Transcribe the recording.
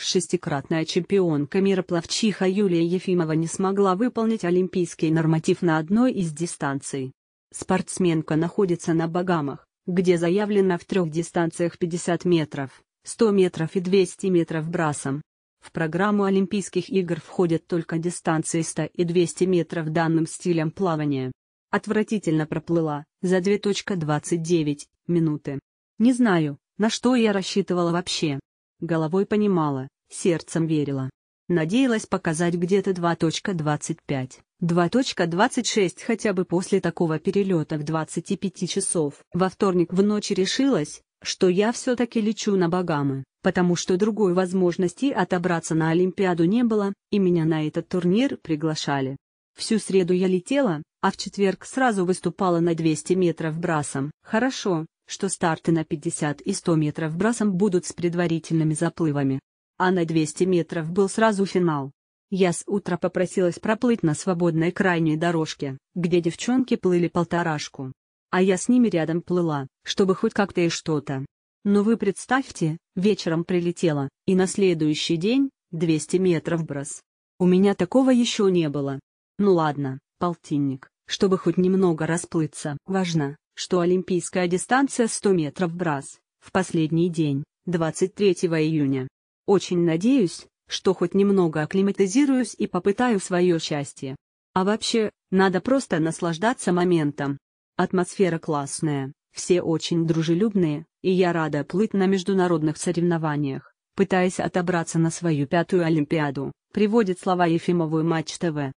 Шестикратная чемпионка мира плавчиха Юлия Ефимова не смогла выполнить олимпийский норматив на одной из дистанций. Спортсменка находится на Багамах, где заявлено в трех дистанциях 50 метров, 100 метров и 200 метров брасом. В программу Олимпийских игр входят только дистанции 100 и 200 метров данным стилем плавания. Отвратительно проплыла, за 2.29 минуты. Не знаю, на что я рассчитывала вообще. Головой понимала, сердцем верила. Надеялась показать где-то 2.25, 2.26 хотя бы после такого перелета в 25 часов. Во вторник в ночь решилась, что я все-таки лечу на Багамы, потому что другой возможности отобраться на Олимпиаду не было, и меня на этот турнир приглашали. Всю среду я летела, а в четверг сразу выступала на 200 метров брасом. Хорошо, что старты на 50 и 100 метров брасом будут с предварительными заплывами. А на 200 метров был сразу финал. Я с утра попросилась проплыть на свободной крайней дорожке, где девчонки плыли полторашку. А я с ними рядом плыла, чтобы хоть как-то и что-то. Но ну вы представьте, вечером прилетела, и на следующий день — 200 метров брос. У меня такого еще не было. Ну ладно, полтинник, чтобы хоть немного расплыться, важно, что олимпийская дистанция 100 метров в в последний день, 23 июня. Очень надеюсь, что хоть немного акклиматизируюсь и попытаю свое счастье. А вообще, надо просто наслаждаться моментом. Атмосфера классная, все очень дружелюбные, и я рада плыть на международных соревнованиях, пытаясь отобраться на свою пятую Олимпиаду, приводит слова Ефимовой и Матч ТВ.